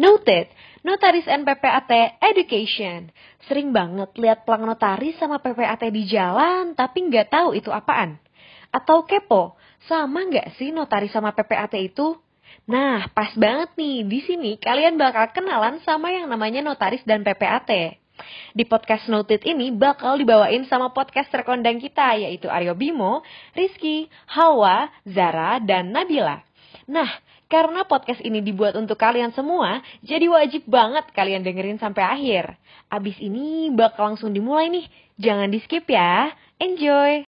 Noted, notaris and education. Sering banget lihat pelang notaris sama PPAT di jalan, tapi nggak tahu itu apaan. Atau kepo, sama nggak sih notaris sama PPAT itu? Nah, pas banget nih, di sini kalian bakal kenalan sama yang namanya notaris dan PPAT. Di podcast Noted ini bakal dibawain sama podcast terkondang kita, yaitu Aryo Bimo, Rizky, Hawa, Zara, dan Nabila. Nah, karena podcast ini dibuat untuk kalian semua, jadi wajib banget kalian dengerin sampai akhir. Abis ini bakal langsung dimulai nih, jangan di skip ya. Enjoy!